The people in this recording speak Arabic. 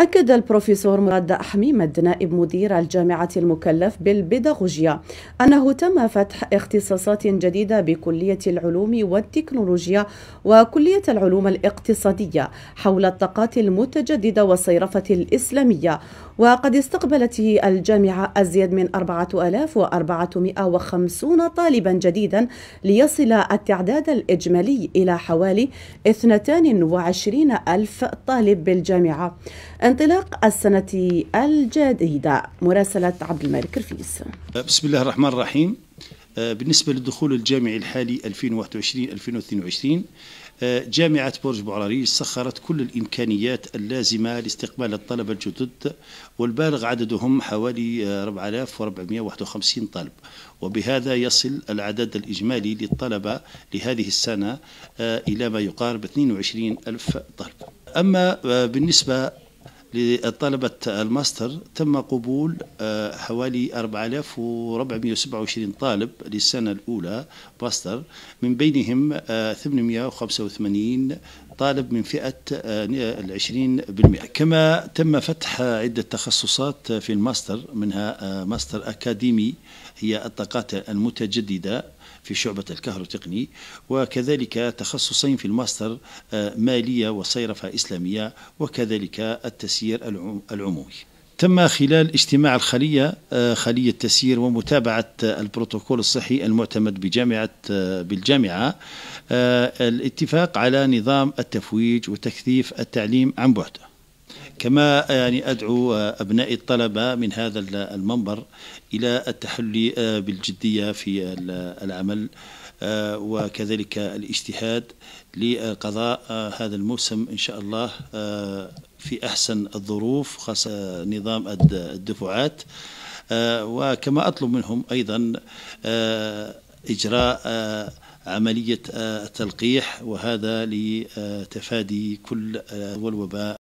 أكد البروفيسور مراد حميمد نائب مدير الجامعة المكلف بالبيداغوجيا أنه تم فتح اختصاصات جديدة بكلية العلوم والتكنولوجيا وكلية العلوم الاقتصادية حول الطاقات المتجددة والصيرفة الإسلامية وقد استقبلت الجامعة أزيد من 4450 طالبا جديدا ليصل التعداد الإجمالي إلى حوالي 22 ألف طالب بالجامعة انطلاق السنة الجديدة مراسلة عبد الملك رفيس بسم الله الرحمن الرحيم آه، بالنسبة للدخول الجامعي الحالي 2021-2022 آه، جامعة برج بوعراري سخرت كل الإمكانيات اللازمة لاستقبال الطلبة الجدد والبالغ عددهم حوالي 4451 آه، طالب وبهذا يصل العدد الإجمالي للطلبة لهذه السنة إلى ما يقارب 22 ألف طالب أما بالنسبة لطلبة الماستر تم قبول آه، حوالي 4427 طالب للسنة الأولى ماستر من بينهم 885 آه، طالب من فئة آه، العشرين بالمئة كما تم فتح عدة تخصصات في الماستر منها آه، ماستر أكاديمي هي الطاقات المتجددة في شعبة الكهروتقني وكذلك تخصصين في الماستر آه، مالية وصيرفة إسلامية وكذلك التسيير العمومي تم خلال اجتماع الخلية آه، خلية تسيير ومتابعة البروتوكول الصحي المعتمد بجامعة آه، بالجامعة آه، الاتفاق على نظام التفويج وتكثيف التعليم عن بعد كما يعني أدعو أبناء الطلبة من هذا المنبر إلى التحلي بالجدية في العمل وكذلك الاجتهاد لقضاء هذا الموسم إن شاء الله في أحسن الظروف خاصة نظام الدفعات آه، وكما أطلب منهم أيضا آه، إجراء آه، عملية التلقيح وهذا لتفادي كل الوباء